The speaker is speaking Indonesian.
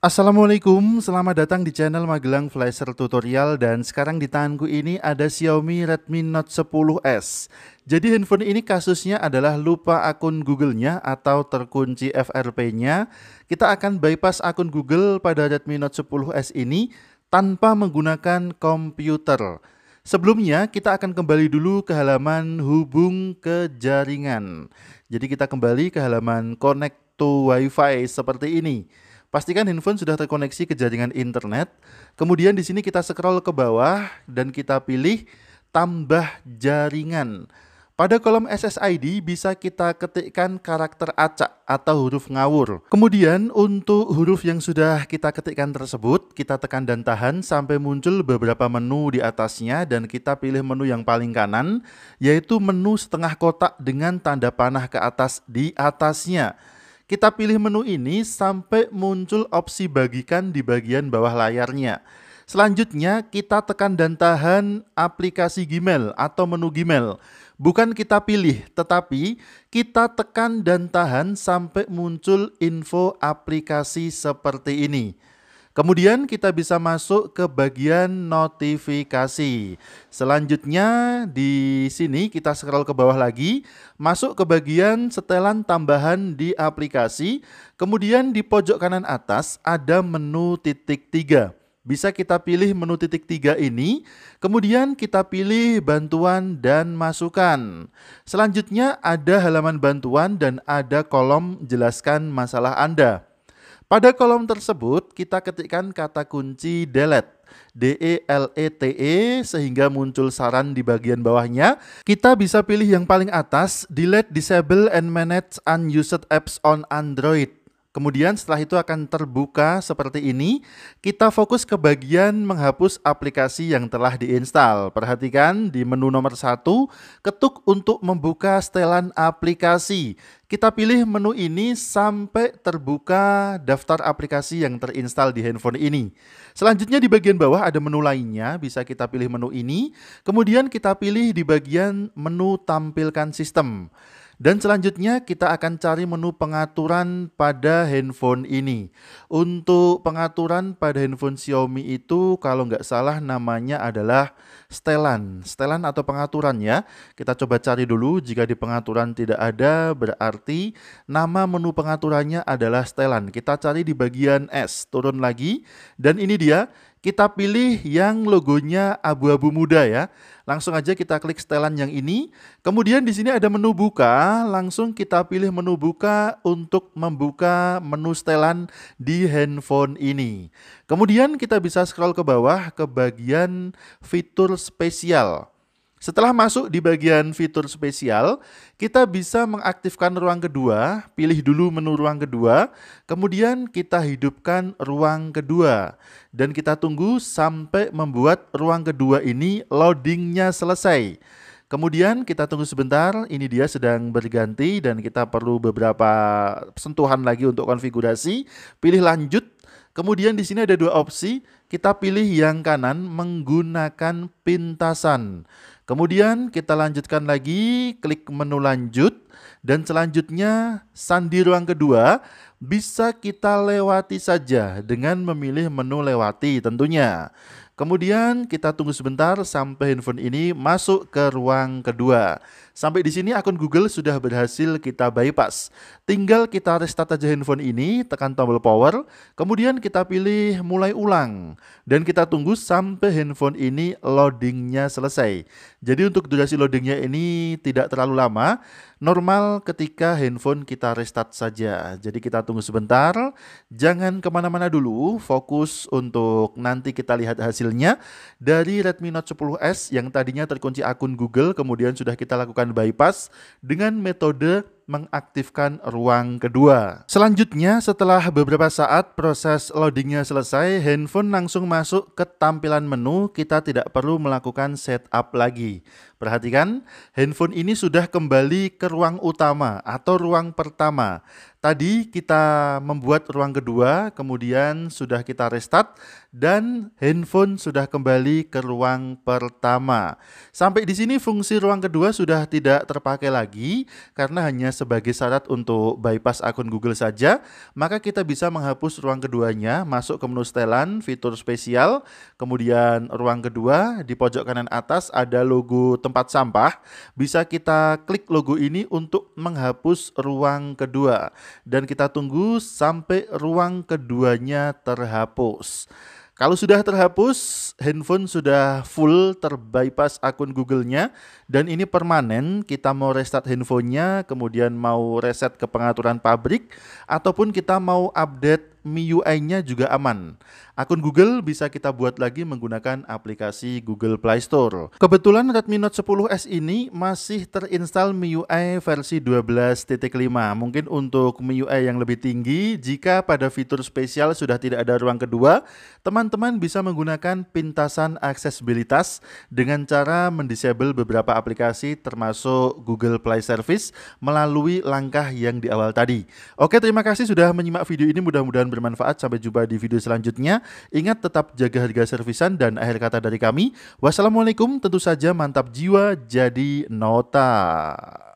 Assalamualaikum, selamat datang di channel Magelang Flasher Tutorial dan sekarang di tanganku ini ada Xiaomi Redmi Note 10s. Jadi handphone ini kasusnya adalah lupa akun Google-nya atau terkunci FRP-nya. Kita akan bypass akun Google pada Redmi Note 10s ini tanpa menggunakan komputer. Sebelumnya kita akan kembali dulu ke halaman hubung ke jaringan. Jadi kita kembali ke halaman connect to wifi seperti ini. Pastikan handphone sudah terkoneksi ke jaringan internet. Kemudian di sini kita scroll ke bawah dan kita pilih tambah jaringan. Pada kolom SSID bisa kita ketikkan karakter acak atau huruf ngawur. Kemudian untuk huruf yang sudah kita ketikkan tersebut, kita tekan dan tahan sampai muncul beberapa menu di atasnya dan kita pilih menu yang paling kanan, yaitu menu setengah kotak dengan tanda panah ke atas di atasnya. Kita pilih menu ini sampai muncul opsi bagikan di bagian bawah layarnya. Selanjutnya, kita tekan dan tahan aplikasi Gmail atau menu Gmail. Bukan kita pilih, tetapi kita tekan dan tahan sampai muncul info aplikasi seperti ini. Kemudian kita bisa masuk ke bagian notifikasi. Selanjutnya di sini kita scroll ke bawah lagi, masuk ke bagian setelan tambahan di aplikasi. Kemudian di pojok kanan atas ada menu titik tiga. Bisa kita pilih menu titik tiga ini, kemudian kita pilih bantuan dan masukan. Selanjutnya ada halaman bantuan dan ada kolom jelaskan masalah Anda. Pada kolom tersebut kita ketikkan kata kunci delete D E L E T E sehingga muncul saran di bagian bawahnya. Kita bisa pilih yang paling atas, delete, disable and manage unused apps on Android. Kemudian setelah itu akan terbuka seperti ini. Kita fokus ke bagian menghapus aplikasi yang telah diinstal. Perhatikan di menu nomor satu, ketuk untuk membuka setelan aplikasi. Kita pilih menu ini sampai terbuka daftar aplikasi yang terinstal di handphone ini. Selanjutnya di bagian bawah ada menu lainnya, bisa kita pilih menu ini. Kemudian kita pilih di bagian menu tampilkan sistem. Dan selanjutnya kita akan cari menu pengaturan pada handphone ini. Untuk pengaturan pada handphone Xiaomi itu kalau nggak salah namanya adalah setelan. Setelan atau pengaturan ya. Kita coba cari dulu jika di pengaturan tidak ada berarti nama menu pengaturannya adalah setelan. Kita cari di bagian S, turun lagi. Dan ini dia kita pilih yang logonya abu-abu muda ya. Langsung aja kita klik setelan yang ini. Kemudian di sini ada menu buka, langsung kita pilih menu buka untuk membuka menu setelan di handphone ini. Kemudian kita bisa scroll ke bawah ke bagian fitur spesial. Setelah masuk di bagian fitur spesial, kita bisa mengaktifkan ruang kedua, pilih dulu menu ruang kedua, kemudian kita hidupkan ruang kedua. Dan kita tunggu sampai membuat ruang kedua ini loadingnya selesai. Kemudian kita tunggu sebentar, ini dia sedang berganti dan kita perlu beberapa sentuhan lagi untuk konfigurasi. Pilih lanjut Kemudian di sini ada dua opsi, kita pilih yang kanan menggunakan pintasan. Kemudian kita lanjutkan lagi, klik menu lanjut dan selanjutnya sandi ruang kedua bisa kita lewati saja dengan memilih menu lewati tentunya. Kemudian kita tunggu sebentar sampai handphone ini masuk ke ruang kedua. Sampai di sini akun Google sudah berhasil kita bypass. Tinggal kita restart aja handphone ini, tekan tombol power, kemudian kita pilih mulai ulang. Dan kita tunggu sampai handphone ini loadingnya selesai. Jadi untuk durasi loadingnya ini tidak terlalu lama, normal ketika handphone kita restart saja. Jadi kita tunggu sebentar, jangan kemana-mana dulu, fokus untuk nanti kita lihat hasil hasilnya dari Redmi Note 10S yang tadinya terkunci akun Google kemudian sudah kita lakukan bypass dengan metode mengaktifkan ruang kedua. Selanjutnya, setelah beberapa saat proses loadingnya selesai, handphone langsung masuk ke tampilan menu, kita tidak perlu melakukan setup lagi. Perhatikan, handphone ini sudah kembali ke ruang utama atau ruang pertama. Tadi kita membuat ruang kedua, kemudian sudah kita restart dan handphone sudah kembali ke ruang pertama. Sampai di sini fungsi ruang kedua sudah tidak terpakai lagi karena hanya sebagai syarat untuk bypass akun Google saja, maka kita bisa menghapus ruang keduanya, masuk ke menu setelan, fitur spesial, kemudian ruang kedua, di pojok kanan atas ada logo tempat sampah, bisa kita klik logo ini untuk menghapus ruang kedua. Dan kita tunggu sampai ruang keduanya terhapus. Kalau sudah terhapus, handphone sudah full terbypass akun Google-nya dan ini permanen. Kita mau restart handphonenya, kemudian mau reset ke pengaturan pabrik, ataupun kita mau update MIUI-nya juga aman. Akun Google bisa kita buat lagi menggunakan aplikasi Google Play Store. Kebetulan Redmi Note 10s ini masih terinstall MIUI versi 12.5. Mungkin untuk MIUI yang lebih tinggi, jika pada fitur spesial sudah tidak ada ruang kedua, teman-teman bisa menggunakan pintasan aksesibilitas dengan cara mendisable beberapa aplikasi termasuk Google Play Service melalui langkah yang di awal tadi. Oke, terima kasih sudah menyimak video ini. Mudah-mudahan bermanfaat. Sampai jumpa di video selanjutnya. Ingat tetap jaga harga servisan dan akhir kata dari kami. Wassalamualaikum, tentu saja mantap jiwa jadi nota.